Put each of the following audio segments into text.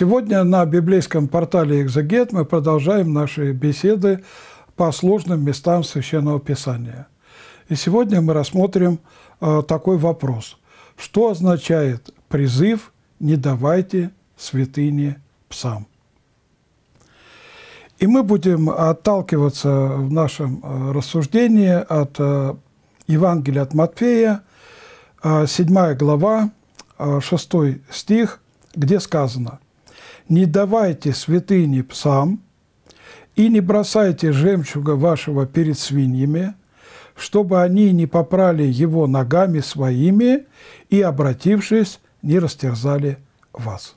Сегодня на библейском портале «Экзегет» мы продолжаем наши беседы по сложным местам Священного Писания. И сегодня мы рассмотрим э, такой вопрос. Что означает призыв «Не давайте святыни псам»? И мы будем отталкиваться в нашем э, рассуждении от э, Евангелия от Матфея, 7 глава, 6 стих, где сказано – не давайте святыни псам и не бросайте жемчуга вашего перед свиньями, чтобы они не попрали его ногами своими и, обратившись, не растерзали вас.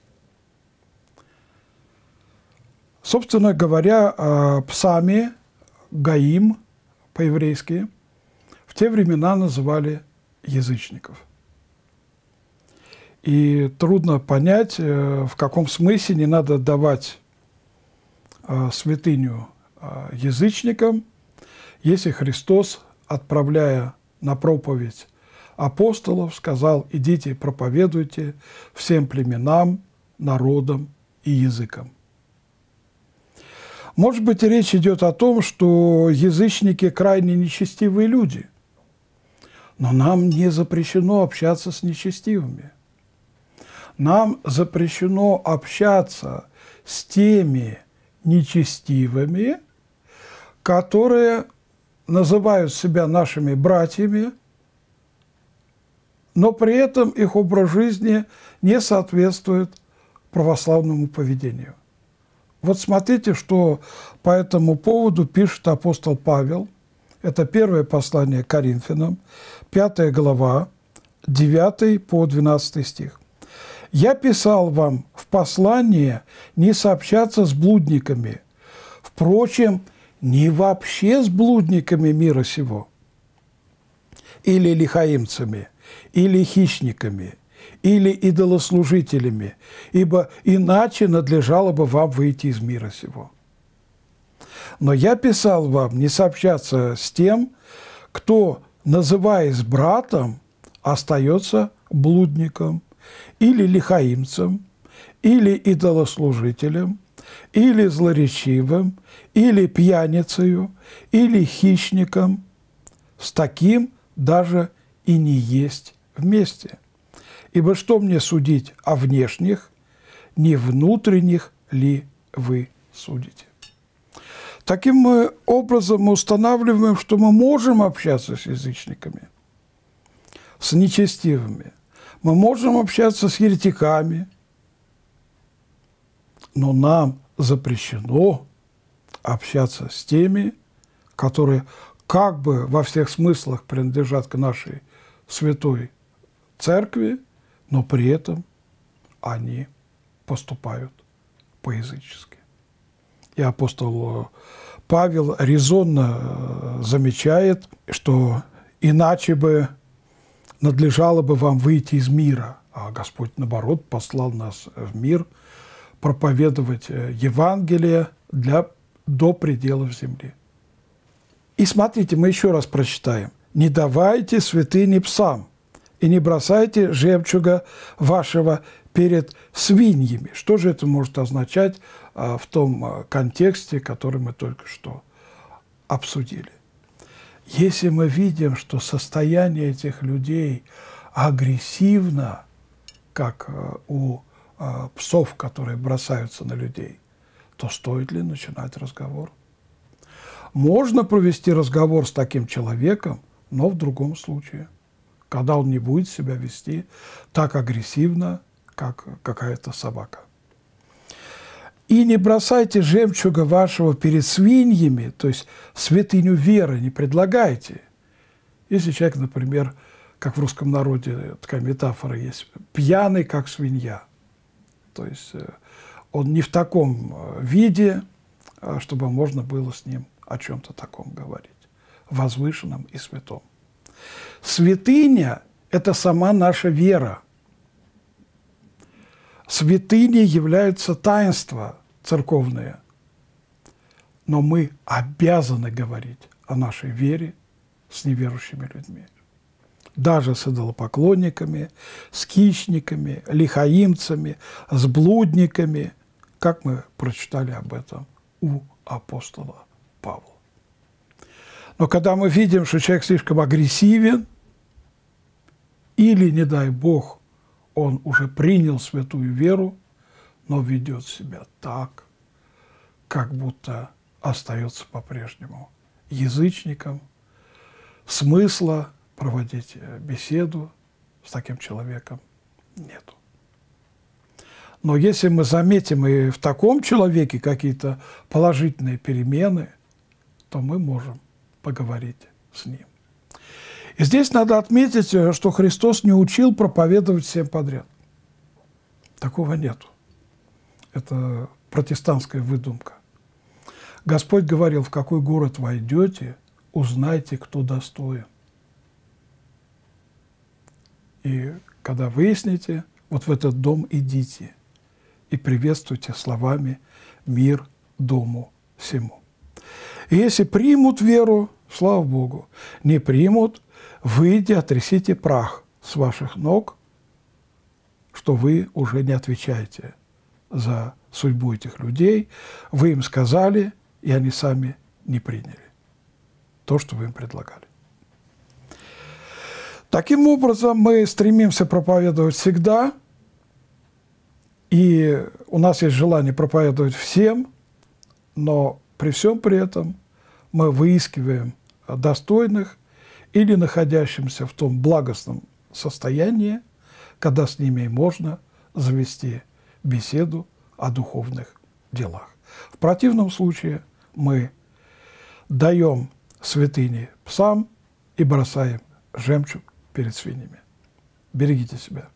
Собственно говоря, а, псами Гаим по-еврейски в те времена называли язычников – и трудно понять, э, в каком смысле не надо давать э, святыню э, язычникам, если Христос, отправляя на проповедь апостолов, сказал, идите проповедуйте всем племенам, народам и языкам. Может быть, речь идет о том, что язычники крайне нечестивые люди, но нам не запрещено общаться с нечестивыми – нам запрещено общаться с теми нечестивыми, которые называют себя нашими братьями, но при этом их образ жизни не соответствует православному поведению. Вот смотрите, что по этому поводу пишет апостол Павел. Это первое послание Коринфянам, 5 глава, 9 по 12 стих. Я писал вам в послание не сообщаться с блудниками, впрочем, не вообще с блудниками мира сего, или лихаимцами, или хищниками, или идолослужителями, ибо иначе надлежало бы вам выйти из мира сего. Но я писал вам не сообщаться с тем, кто, называясь братом, остается блудником – или лихаимцем, или идолослужителем, или злоречивым, или пьяницею, или хищником, с таким даже и не есть вместе. Ибо что мне судить о внешних, не внутренних ли вы судите? Таким мы образом мы устанавливаем, что мы можем общаться с язычниками, с нечестивыми – мы можем общаться с еретиками, но нам запрещено общаться с теми, которые как бы во всех смыслах принадлежат к нашей святой церкви, но при этом они поступают по-язычески. И апостол э, Павел резонно э, замечает, что иначе бы надлежало бы вам выйти из мира, а Господь, наоборот, послал нас в мир проповедовать э, Евангелие для, до пределов земли. И смотрите, мы еще раз прочитаем. «Не давайте святыни псам, и не бросайте жемчуга вашего перед свиньями». Что же это может означать а, в том а, контексте, который мы только что обсудили? Если мы видим, что состояние этих людей агрессивно, как э, у э, псов, которые бросаются на людей, то стоит ли начинать разговор? Можно провести разговор с таким человеком, но в другом случае, когда он не будет себя вести так агрессивно, как э, какая-то собака. И не бросайте жемчуга вашего перед свиньями, то есть святыню веры не предлагайте. Если человек, например, как в русском народе такая метафора есть, пьяный, как свинья. То есть э, он не в таком э, виде, а чтобы можно было с ним о чем-то таком говорить, возвышенном и святом. Святыня – это сама наша вера – Святыни являются таинства церковные. Но мы обязаны говорить о нашей вере с неверующими людьми. Даже с идолопоклонниками, с хищниками, лихаимцами, с блудниками, как мы прочитали об этом у апостола Павла. Но когда мы видим, что человек слишком агрессивен, или, не дай Бог, он уже принял святую веру, но ведет себя так, как будто остается по-прежнему язычником. Смысла проводить э, беседу с таким человеком нету. Но если мы заметим и в таком человеке какие-то положительные перемены, то мы можем поговорить с ним. И здесь надо отметить, э, что Христос не учил проповедовать всем подряд. Такого нету. Это протестантская выдумка. Господь говорил, в какой город войдете, узнайте, кто достоин. И когда выясните, вот в этот дом идите и приветствуйте словами «Мир дому всему». И если примут веру, слава Богу, не примут, Выйди, трясите прах с ваших ног, что вы уже не отвечаете за судьбу этих людей. Вы им сказали, и они сами не приняли то, что вы им предлагали. Таким образом, мы стремимся проповедовать всегда, и у нас есть желание проповедовать всем, но при всем при этом мы выискиваем достойных или находящимся в том благостном состоянии, когда с ними можно завести беседу о духовных делах. В противном случае мы даем святыни псам и бросаем жемчуг перед свиньями. Берегите себя.